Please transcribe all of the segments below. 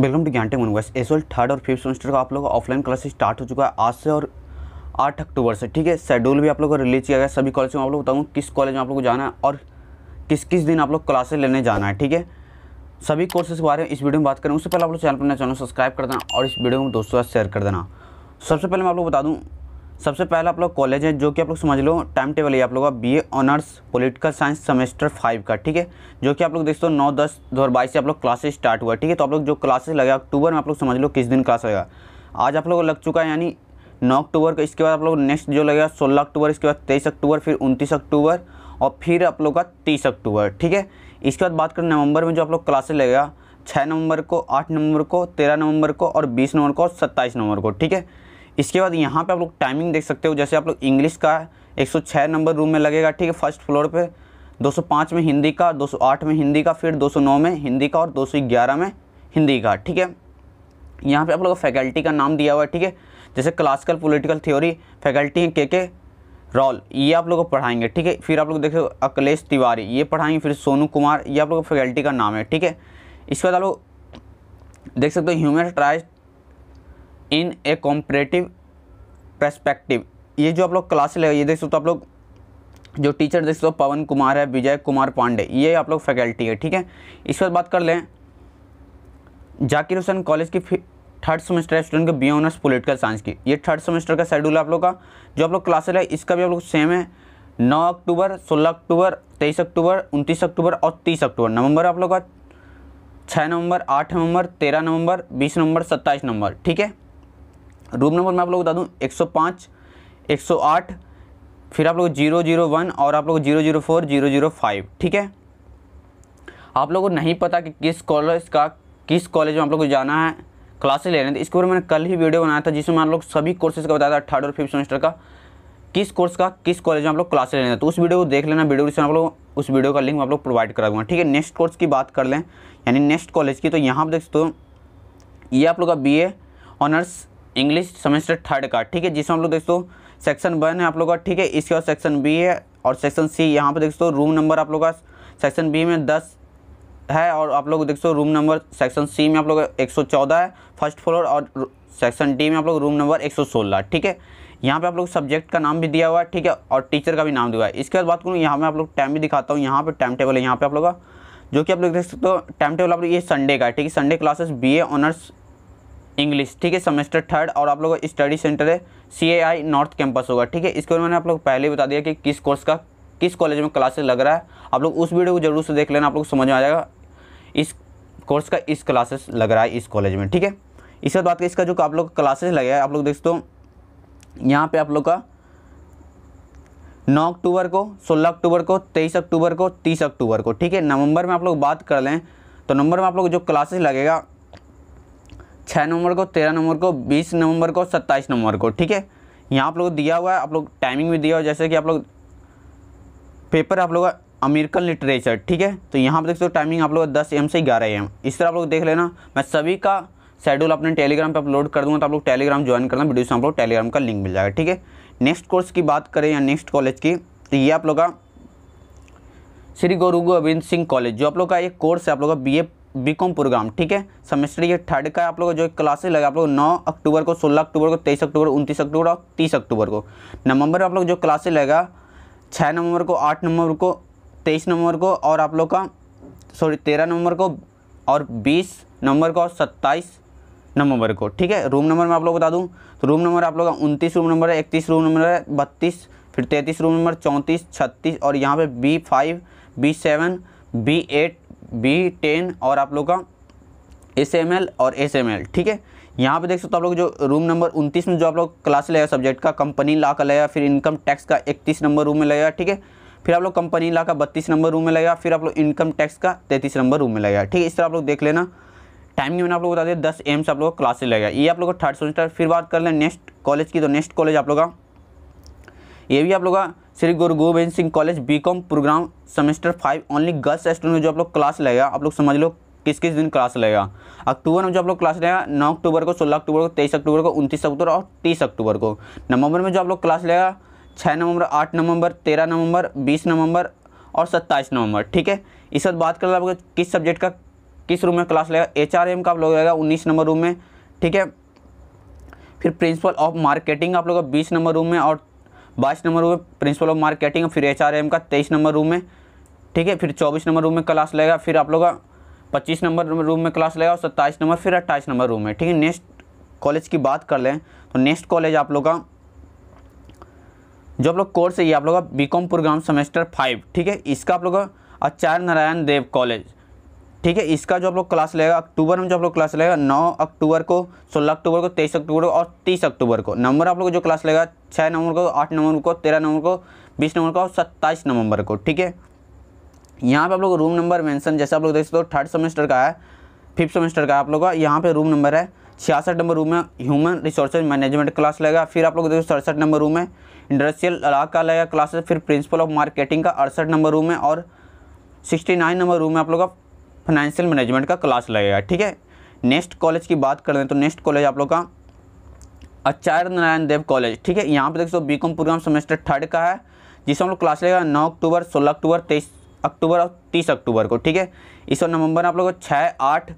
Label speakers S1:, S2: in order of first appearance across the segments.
S1: welcome to गांटे tech as well third और fifth semester का आप लोगों का ऑफलाइन क्लासेस स्टार्ट हो चुका है आज से और आठ अक्टूबर से ठीक है शेड्यूल भी आप लोग को रिलीज किया गया सभी कॉलेज में आप लोग बताऊँ किस कॉलेज में आप लोग को जाना है और किस किस दिन आप लोग क्लासेस लेने जाना है ठीक है सभी कोर्सेज के बारे में इस वीडियो में बात करें उससे पहले आप लोग चैनल पर नया चैनल सब्सक्राइब कर देना और इस वीडियो को दोस्तों साथ शेयर कर देना सबसे पहले मैं आप लोग बता दूँ सबसे पहला आप लोग कॉलेज है जो कि आप लोग समझ लो टाइम टेबल है आप लोग का B honours political science semester five का ठीक है जो कि आप लोग देखते हो नौ दस दो हज़ार बाईस से आप लोग क्लासेस स्टार्ट हुआ ठीक है तो आप लोग जो क्लासेस लगे अक्टूबर में आप लोग समझ लो किस दिन क्लास लगेगा आज आप लोग लग चुका है यानी नौ अक्टूबर का इसके बाद आप लोग नेक्स्ट जो लगेगा सोलह अक्टूबर इसके बाद तेईस अक्टूबर फिर उनतीस अक्टूबर और फिर आप लोग का तीस अक्टूबर ठीक है इसके बाद बात करें नवंबर में जो आप लोग क्लासेस लगेगा छः नवंबर को आठ नवंबर को तेरह नवंबर को और बीस नवंबर को और सत्ताईस नवंबर को ठीक है इसके बाद यहाँ पे आप लोग टाइमिंग देख सकते हो जैसे आप लोग इंग्लिश का 106 नंबर रूम में लगेगा ठीक है फर्स्ट फ्लोर पे 205 में हिंदी का 208 में हिंदी का फिर 209 में हिंदी का और 211 में हिंदी का ठीक है यहाँ पे आप लोग फैकल्टी का नाम दिया हुआ है ठीक है जैसे क्लासिकल पोलिटिकल थ्योरी फैकल्टी के के रॉल ये आप लोग को पढ़ाएंगे ठीक है फिर आप लोग देखो अखिलेश तिवारी ये पढ़ाएंगे फिर सोनू कुमार ये आप लोग फैकल्टी का नाम है ठीक है इसके बाद आप लोग देख सकते हो ह्यूमन ट्राइज इन ए कॉम्परेटिव परस्पेक्टिव ये जो आप लोग क्लास ले ये देख सकते हो आप लोग जो टीचर देख सकते हो पवन कुमार है विजय कुमार पांडे ये आप लोग फैकल्टी है ठीक है इस पर बात कर लें जाकिर हुसैन कॉलेज की थर्ड सेमेस्टर स्टूडेंट के बी ऑनर्स पोलिटिकल साइंस की ये थर्ड सेमेस्टर का शेड्यूल है आप लोग का जो आप लोग क्लासेस है इसका भी आप लोग सेम है नौ अक्टूबर सोलह अक्टूबर तेईस अक्टूबर उनतीस अक्टूबर और तीस अक्टूबर नवंबर आप लोग का छः नवंबर आठ नवंबर तेरह नवंबर बीस नवंबर सत्ताईस नवंबर ठीक है रूम नंबर मैं आप लोग बता दूँ एक सौ पाँच एक सौ आठ फिर आप लोग जीरो जीरो वन और आप लोग zero zero four zero zero five ठीक है आप लोगों को नहीं पता कि किस कॉलेज का किस कॉलेज में आप लोग को जाना है क्लासेस लेने तो इसके ऊपर मैंने कल ही वीडियो बनाया था जिसमें आप लोग सभी कोर्सेज का बताया था थर्ड और फिफ्थ सेमेस्टर का किस कोर्स का किस कॉलेज में आप लोग क्लासेस लेना तो उस वीडियो को देख लेना वीडियो जिसमें आप लोग उस वीडियो का लिंक मैं आप लोग प्रोवाइड करा दूँगा ठीक है नेक्स्ट कोर्स की बात कर लें यानी नेक्स्ट कॉलेज की तो यहाँ पर देख सकते हो ये आप लोग का B honours English semester third का ठीक है जिसमें हम लोग दोस्तों सेक्शन वन है आप लोग का ठीक है इसके बाद सेक्शन बी है और सेक्शन सी यहाँ पर दोस्तों रूम नंबर आप लोग का सेक्शन बी में दस है और आप लोग देखो रूम नंबर सेक्शन सी में आप लोग चौदह है फर्स्ट फ्लोर और सेक्शन डी में आप लोग रूम नंबर सोलह ठीक है यहाँ पे आप लोग सब्जेक्ट का नाम भी दिया हुआ है ठीक है और टीचर का भी नाम दिया हुआ है इसके बाद बात करूँ यहाँ में आप लोग टाइम भी दिखाता हूँ यहाँ पर टाइम टेबल है यहाँ पे आप लोग का जो कि आप लोग देख सकते हो टाइम टेबल आप लोग ये संडे का है ठीक है Sunday classes B A honours English ठीक है सेमेस्टर थर्ड और आप लोगों का स्टडी सेंटर है सी नॉर्थ कैंपस होगा ठीक है इसके बाद मैंने आप लोग पहले ही बता दिया कि किस कोर्स का किस कॉलेज में क्लासेस लग रहा है आप लोग उस वीडियो को जरूर से देख लेना आप लोग समझ में आ जाएगा इस कोर्स का इस क्लासेस लग रहा है इस कॉलेज में ठीक है इसके बाद इसका जो आप लोग क्लासेस लगे आप लोग देखते हो यहाँ पर आप लोग का नौ अक्टूबर को सोलह अक्टूबर को तेईस अक्टूबर को तीस अक्टूबर को ठीक है नवंबर में आप लोग बात कर लें तो नवंबर में आप लोग जो क्लासेस लगेगा छः नवंबर को तेरह नवंबर को बीस नवंबर को सत्ताईस नवंबर को ठीक है यहाँ आप लोग दिया हुआ है आप लोग टाइमिंग भी दिया हुआ है जैसे कि आप लोग पेपर आप लोग अमेरिकन लिटरेचर ठीक है तो यहाँ पर देख सकते हो टाइमिंग आप लोग दस एम से ग्यारह एम इस तरह आप लोग देख लेना मैं सभी का शेड्यूल अपने टेलीग्राम पे अपलोड कर दूँगा तो आप लोग टेलीग्राम ज्वाइन करना वीडियो से आप लोग टेलीग्राम का लिंक मिल जाएगा ठीक है नेक्स्ट कोर्स की बात करें या नेक्स्ट कॉलेज की तो ये आप लोग का श्री गुरु गोविंद सिंह कॉलेज जो आप लोग का एक कोर्स है आप लोग का बी बी कॉम प्रोग्राम ठीक है सेमेस्टर ये थर्ड का आप लोगों को जो क्लासेस लगे आप लोग नौ अक्टूबर को सोलह अक्टूबर को तेईस अक्टूबर उनतीस अक्टूबर और तीस अक्टूबर को नवंबर आप लोग जो क्लासेस लगेगा छः नवंबर को आठ नवंबर को तेईस नवंबर को और आप लोग का सॉरी तेरह नवंबर को और बीस नवंबर को और सत्ताईस नवंबर को ठीक है रूम नंबर मैं आप लोग बता दूँ तो रूम नंबर आप लोग का उनतीस रूम नंबर है इकतीस रूम नंबर है बत्तीस फिर तैंतीस रूम नंबर चौंतीस छत्तीस और यहाँ पे B five B seven B eight B ten और आप लोग का एस एम एल और एस एम एल ठीक है यहाँ पे देख सकते हो तो आप लोग जो रूम नंबर उनतीस में जो आप लोग क्लास लगेगा सब्जेक्ट का कंपनी ला का लगेगा फिर इनकम टैक्स का इकतीस नंबर रूम में लगेगा ठीक है फिर आप लोग कंपनी ला का बत्तीस नंबर रूम में लगाया फिर आप लोग इनकम टैक्स का तैतीस नंबर रूम में लगाया ठीक है इस तरह आप लोग देख लेना टाइम की मैंने आप लोग बता दिया दस एम्स आप लोग क्लासेस लगेगा ये आप लोग का थर्ड सेमेस्टर फिर बात कर लें नेक्स्ट कॉलेज की तो नेक्स्ट कॉलेज आप लोग का ये भी आप लोग का Shri Guru Gobind Singh college B Com program semester five only girls student जो आप लोग क्लास लगेगा आप लोग समझ लो किस किस दिन क्लास लगेगा अक्टूबर में जो आप लोग क्लास लेगा नौ अक्टूबर को सोलह अक्टूबर को तेईस अक्टूबर को उनतीस अक्टूबर और तीस अक्टूबर को नवंबर में जो आप लोग क्लास लेगा छः नवंबर आठ नवंबर तेरह नवंबर बीस नवंबर और सत्ताईस नवंबर ठीक है इस बार बात कर रहे लोग किस सब्जेक्ट का किस रूम में क्लास लगेगा एच आर एम का आप लोग रहेगा उन्नीस नंबर रूम में ठीक है फिर प्रिंसिपल ऑफ मार्केटिंग आप लोग का बीस नंबर रूम में और बाईस नंबर रूम में प्रिंसिपल ऑफ मार्केटिंग फिर एच का तेईस नंबर रूम में ठीक है फिर चौबीस नंबर रूम में क्लास लगेगा फिर आप लोग का पच्चीस नंबर रूम में क्लास लगेगा और सत्ताईस नंबर फिर अट्ठाईस नंबर रूम है ठीक है नेक्स्ट कॉलेज की बात कर लें तो नेक्स्ट कॉलेज आप लोग का जो आप लोग कोर्स है ये आप लोग का बी प्रोग्राम सेमेस्टर फाइव ठीक है इसका आप लोग का आचार्य नारायण देव कॉलेज ठीक है इसका जो आप लोग क्लास लेगा अक्टूबर में जो आप लोग क्लास लगेगा नौ अक्टूबर को सोलह अक्टूबर को तेईस अक्टूबर को और तीस अक्टूबर को नंबर आप लोग जो क्लास लेगा छः नवंबर को आठ नवंबर को तेरह नवंबर को बीस नवंबर को और सत्ताईस नवंबर को ठीक है यहाँ पे आप लोग रूम नंबर मेंशन जैसे आप लोग देख सकते हो थर्ड सेमेस्टर का है फिफ्थ सेमेस्टर का आप लोग का यहाँ पे रूम नंबर है छियासठ नंबर रूम में ह्यूमन रिसोर्सेज मैनेजमेंट क्लास लगेगा फिर आप लोग देखो सड़सठ नंबर रूम है इंडस्ट्रियल का लगेगा क्लासेस फिर प्रिंसिपल ऑफ मार्केटिंग का अड़सठ नंबर रूम है और सिक्सटी नाइन नंबर रूम में आप लोग का फाइनेंशियल मैनेजमेंट का क्लास लगेगा ठीक है नेक्स्ट कॉलेज की बात कर दें तो नेक्स्ट कॉलेज आप लोग का आचार्य नारायण देव कॉलेज ठीक है यहाँ पे देख सो B com program semester third का है जिसमें हम लोग क्लास लेगा नौ अक्टूबर सोलह अक्टूबर तेईस अक्टूबर और तीस अक्टूबर को ठीक है इस नवंबर आप लोग को छः आठ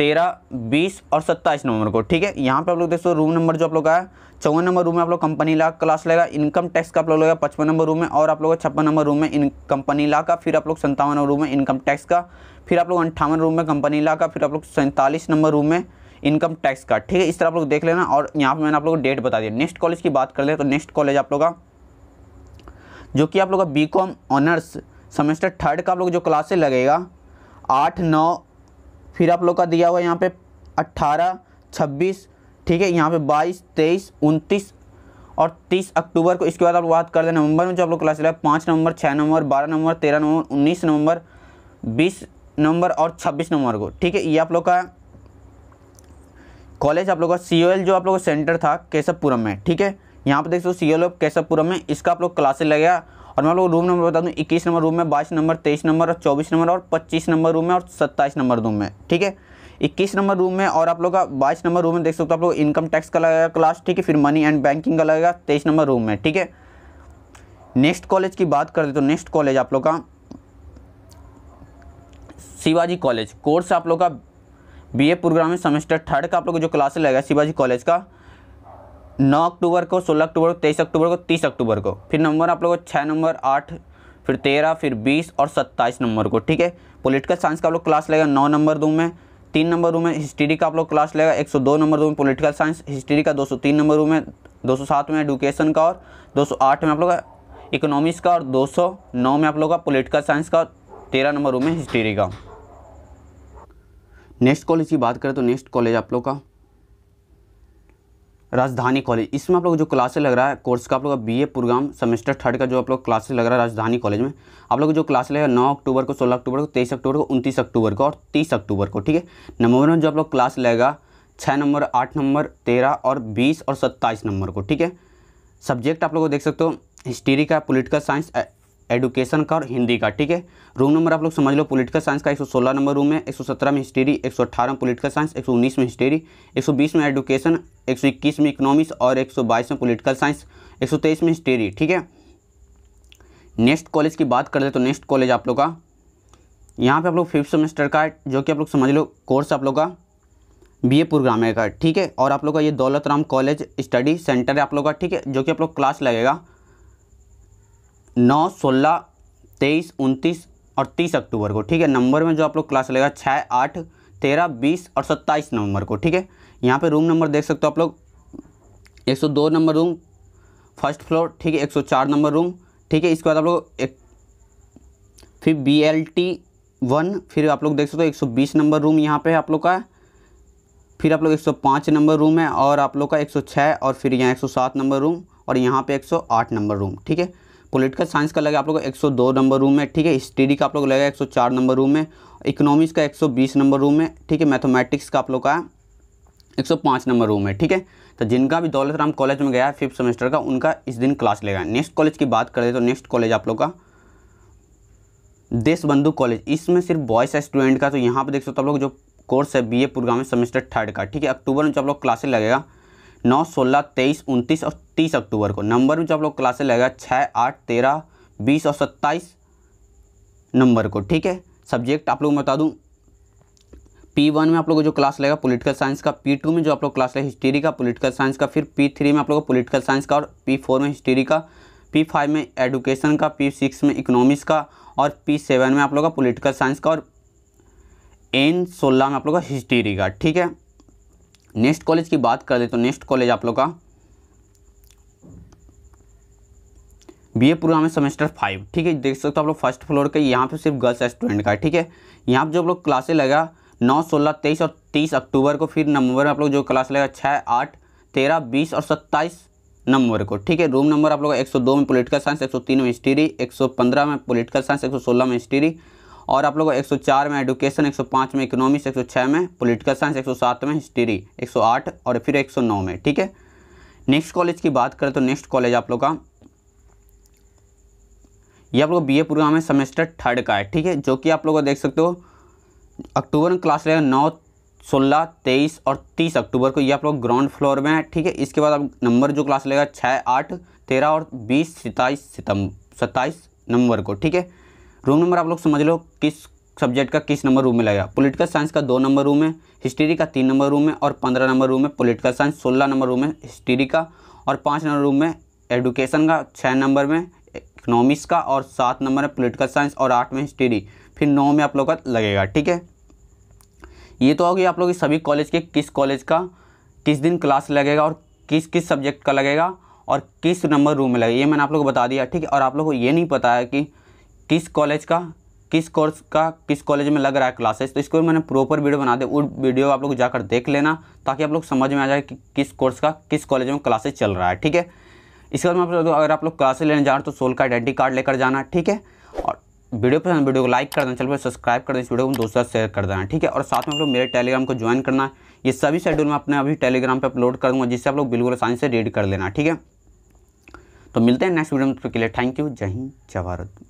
S1: तेरह बीस और सत्ताईस नवंबर को ठीक है यहाँ पे आप लोग देख रूम नंबर जो आप लोग का है चौवन नंबर रूम में आप लोग कंपनी ला क्लास लगेगा इनकम टैक्स का आप लोग लगेगा पचपन नंबर रूम में और आप लोग का छप्पन नंबर रूम में इन कंपनी ला का फिर आप लोग सत्तावन नंबर रूम में इनकम टैक्स का फिर आप लोग अंठावन रूम में कंपनी ला का फिर आप लोग सैंतालीस नंबर रूम में इनकम टैक्स का ठीक है इस तरह आप लोग देख लेना और यहाँ पर मैंने आप लोग को डेट बता दिया नेक्स्ट कॉलेज की बात कर ले तो नेक्स्ट कॉलेज आप लोग का जो कि आप लोग का बी ऑनर्स सेमेस्टर थर्ड का आप लोग जो क्लासे लगेगा आठ नौ फिर आप लोग का दिया हुआ यहाँ पे 18, 26 ठीक है यहाँ पे 22, 23, 29 और 30 अक्टूबर को इसके बाद आप बात कर दें नवंबर में जो आप लोग क्लास चला है पाँच नवंबर छः नवंबर बारह नवंबर तेरह नवंबर उन्नीस नवंबर बीस नवंबर और छब्बीस नवंबर को ठीक है ये आप लोग का कॉलेज आप लोग का सी जो आप लोग का सेंटर था केशवपुरम में ठीक है यहाँ पर देख सकते हो सी एल केशवपुरम में इसका आप लोग क्लासेस लगेगा और मैं आप लोग रूम नंबर बता दूँ इक्कीस नंबर रूम है बाईस नंबर तेईस नंबर और चौबीस नंबर और पच्चीस नंबर रूम है और सत्ताईस नंबर रूम में ठीक है इक्कीस नंबर रूम में और आप लोग का बाईस नंबर रूम में देख सकते हो आप लोग इनकम टैक्स का लगेगा क्लास ठीक है फिर मनी एंड बैंकिंग का लगेगा तेईस नंबर रूम में ठीक है नेक्स्ट कॉलेज की बात दे तो नेक्स्ट कॉलेज आप लोग का शिवाजी कॉलेज कोर्स आप लोग का बी ए प्रोग्राम में सेमेस्टर थर्ड का आप लोग जो क्लास लगेगा शिवाजी कॉलेज का नौ अक्टूबर को सोलह अक्टूबर को तेईस अक्टूबर को तीस अक्टूबर को फिर नंबर आप लोगों को छः नंबर आठ फिर तेरह फिर बीस और सत्ताईस नंबर को ठीक है पॉलिटिकल साइंस का आप लोग क्लास लेगा नौ नंबर रूम में तीन नंबर रूम में हिस्ट्री का आप लोग क्लास लेगा एक सौ दो number room political science history का दो सौ तीन नंबर रूम है दो सौ सात में एडुकेशन का और दो सौ आठ में आप लोग का इकोनॉमिक्स का और दो सौ नौ में आप लोग का पोलिटिकल साइंस का तेरह नंबर रूम है हिस्ट्री का नेक्स्ट कॉलेज की बात करें तो नेक्स्ट कॉलेज आप लोग का राजधानी कॉलेज इसमें आप लोग जो क्लासेस लग रहा है कोर्स का आप लोग B A program semester third का जो आप लोग क्लासेस लग रहा है राजधानी कॉलेज में आप लोग जो क्लास लगेगा नौ अक्टूबर को सोलह अक्टूबर को तेईस अक्टूबर को उनतीस अक्टूबर को और तीस अक्टूबर को ठीक है नंबर में जो आप लोग क्लास लगेगा छः नंबर आठ नंबर तेरह और बीस और सत्ताईस नंबर को ठीक है सब्जेक्ट आप लोग देख सकते हो हिस्ट्री का पोलिटिकल साइंस एडुकेशन का और हिंदी का ठीक है रूम नंबर आप लोग समझ लो पॉलिटिकल साइंस का 116 नंबर रूम है 117 में हिस्ट्री 118 में पॉलिटिकल साइंस 119 में हिस्ट्री 120 में एडुकेशन 121 में इकोनॉमिक्स और 122 में पॉलिटिकल साइंस 123 में हिस्ट्री ठीक है नेक्स्ट कॉलेज की बात कर ले तो नेक्स्ट कॉलेज आप लोग का यहाँ पर आप लोग फिफ्थ सेमेस्टर का जो कि आप लोग समझ लो कोर्स आप लोग का बी प्रोग्राम है का ठीक है और आप लोग का ये दौलत राम कॉलेज स्टडी सेंटर है आप लोग का ठीक है जो कि आप लोग क्लास लगेगा नौ सोलह तेईस उनतीस और तीस अक्टूबर को ठीक है नंबर में जो आप लोग क्लास लेगा छः आठ तेरह बीस और सत्ताईस नवंबर को ठीक है यहाँ पे रूम नंबर देख सकते हो आप लोग 102 नंबर रूम फर्स्ट फ्लोर ठीक है 104 नंबर रूम ठीक है इसके बाद आप लोग एक फिर बी एल टी वन फिर आप लोग देख सकते हो एक सौ बीस नंबर रूम यहाँ पे आप लोग का फिर आप लोग एक सौ पाँच नंबर रूम है और आप लोग का एक सौ छः और फिर यहाँ एक सौ सात नंबर रूम और यहाँ पे एक सौ आठ नंबर रूम ठीक है पॉलिटिकल साइंस का लगा आप लोग 102 नंबर रूम में ठीक है स्टडी का आप लोग लगेगा 104 नंबर रूम में इकोनॉमिक्स का 120 नंबर रूम में ठीक है मैथमेटिक्स का आप लोग का 105 नंबर रूम है ठीक है तो जिनका भी दौलत राम कॉलेज में गया है फिफ्थ सेमेस्टर का उनका इस दिन क्लास लेगा नेक्स्ट कॉलेज की बात करें तो नेक्स्ट कॉलेज आप लोग का देशबंधु कॉलेज इसमें सिर्फ बॉयज है स्टूडेंट का तो यहाँ पर देख सकते हो आप लोग जो कोर्स है बी ए प्रोग्राम है सेमेस्टर थर्ड का ठीक है अक्टूबर में जो आप लोग क्लासेस लगेगा नौ सोलह तेईस उनतीस और तीस अक्टूबर को नंबर में जो आप लोग क्लासेस लगेगा छः आठ तेरह बीस और सत्ताईस नंबर को ठीक है सब्जेक्ट आप लोग बता दूँ पी वन में आप लोग को जो क्लास लगेगा पॉलिटिकल साइंस का पी टू में जो आप लोग क्लास लगे हिस्ट्री का पॉलिटिकल साइंस का फिर पी थ्री में आप लोग को पॉलिटिकल साइंस का और पी फोर में हिस्ट्री का पी फाइव में एडुकेशन का पी सिक्स में इकोनॉमिक्स का और पी सेवन में आप लोग का पॉलिटिकल साइंस का और एन सोलह में आप लोग का हिस्ट्री का ठीक है नेक्स्ट कॉलेज की बात कर ले तो नेक्स्ट कॉलेज आप लोग का बी प्रोग्राम है सेमेस्टर फाइव ठीक है देख सकते हो आप लोग फर्स्ट फ्लोर का यहाँ पे सिर्फ गर्ल्स स्टूडेंट का ठीक है यहाँ पे जो आप लोग क्लासे लगा नौ सोलह तेईस और तीस अक्टूबर को फिर नवंबर में आप लोग जो क्लास लगा छः आठ तेरह बीस और सत्ताईस नंबर को ठीक है रूम नंबर आप लोग एक सौ दो में पोलिटिकल साइंस एक सौ तीन में हिस्ट्री एक सौ पंद्रह में पोलिटिकल साइंस एक सौ सोलह में हिस्ट्री और आप लोगों को 104 में एडुकेशन 105 में इकोनॉमिक्स 106 में पॉलिटिकल साइंस 107 में हिस्ट्री 108 और फिर 109 में ठीक है नेक्स्ट कॉलेज की बात करें तो नेक्स्ट कॉलेज आप लोग का ये आप लोग बी ए प्रोग्राम है सेमेस्टर थर्ड का है ठीक है जो कि आप लोग देख सकते हो अक्टूबर में क्लास रहेगा नौ सोलह तेईस और तीस अक्टूबर को ये आप लोग ग्राउंड फ्लोर में है ठीक है इसके बाद आप नंबर जो क्लास लेगा छः आठ तेरह और बीस सताईस सितम्बर सत्ताईस नंबर को ठीक है रूम नंबर आप लोग समझ लो किस सब्जेक्ट का किस नंबर रूम में लगेगा पॉलिटिकल साइंस का दो नंबर रूम है हिस्ट्री का तीन नंबर रूम है और पंद्रह नंबर रूम है पॉलिटिकल साइंस सोलह नंबर रूम है हिस्ट्री का और पाँच नंबर रूम में एडुकेशन का छः नंबर में इकोनॉमिक्स का और सात नंबर है पोलिटिकल साइंस और आठ में हिस्ट्री फिर नौ में आप लोग का लगेगा ठीक है ये तो होगी आप लोग सभी कॉलेज के किस कॉलेज का किस दिन क्लास लगेगा और किस किस सब्जेक्ट का लगेगा और किस नंबर रूम में लगेगा ये मैंने आप लोग को बता दिया ठीक है और आप लोग को ये नहीं पता है कि किस कॉलेज का किस कोर्स का किस कॉलेज में लग रहा है क्लासेस तो इसको मैंने प्रॉपर वीडियो बना दे वो वीडियो आप लोग जाकर देख लेना ताकि आप लोग समझ में आ जाए कि किस कोर्स का किस कॉलेज में क्लासेस चल रहा है ठीक है इसके बाद में आप अगर आप लोग क्लासेस लेने जा रहे हो तो सोल का आइडेंटी कार्ड लेकर जाना ठीक है और वीडियो पसंद वीडियो को लाइक कर देना चल पर सब्सक्राइब कर देना इस वीडियो को दोस्तों शेयर कर देना ठीक है और साथ में आप लोग मेरे टेलीग्राम को ज्वाइन करना ये सभी शेड्यूल मैं अपने अभी टेलीग्राम पर अपलोड कर दूँगा जिससे आप लोग बिल्कुल आसानी से रीड कर लेना ठीक है तो मिलते हैं नेक्स्ट वीडियो में के लिए थैंक यू जय हिंद जय भारत